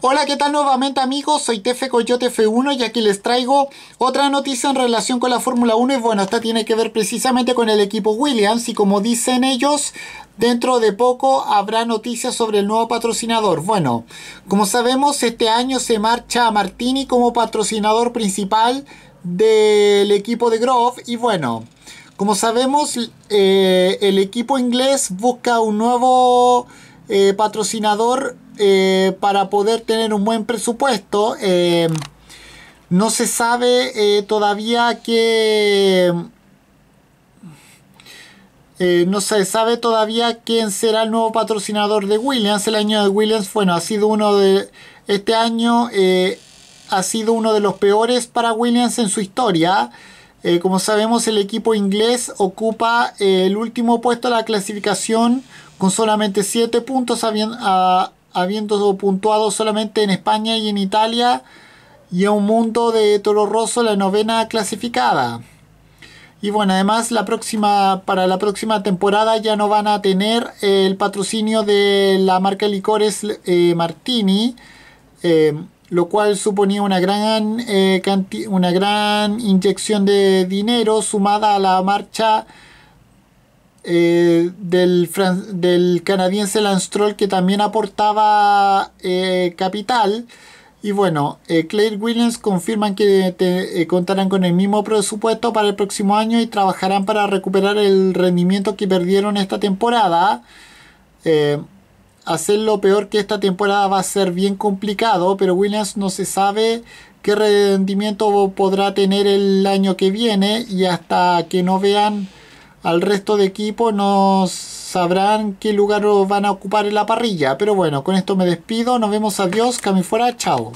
Hola, ¿qué tal nuevamente amigos? Soy Tefe Coyote F1 y aquí les traigo otra noticia en relación con la Fórmula 1 y bueno, esta tiene que ver precisamente con el equipo Williams y como dicen ellos, dentro de poco habrá noticias sobre el nuevo patrocinador. Bueno, como sabemos, este año se marcha a Martini como patrocinador principal del equipo de Grove y bueno, como sabemos, eh, el equipo inglés busca un nuevo eh, patrocinador eh, para poder tener un buen presupuesto. Eh, no se sabe todavía que... no se sabe todavía quién será el nuevo patrocinador de Williams. El año de Williams, bueno, ha sido uno de... Este año ha sido uno de los peores para Williams en su historia. Eh, como sabemos, el equipo inglés ocupa eh, el último puesto de la clasificación con solamente 7 puntos, habiendo, puntuado solamente en España y en Italia, y a un mundo de Toro Rosso la novena clasificada. Y bueno, además la próxima, para la próxima temporada ya no van a tener el patrocinio de la marca de licores eh, Martini lo cual suponía una gran, eh, una gran inyección de dinero sumada a la marcha eh, del, del, canadiense Lance Troll que también aportaba eh, capital. Y bueno, Claire Williams confirman que contarán con el mismo presupuesto para el próximo año y trabajarán para recuperar el rendimiento que perdieron esta temporada hacerlo peor que esta temporada va a ser bien complicado, pero Williams no se sabe qué rendimiento podrá tener el año que viene y hasta que no vean al resto de equipo no sabrán qué lugar van a ocupar en la parrilla. Pero bueno, con esto me despido, nos vemos, adiós, cami fuera, chao.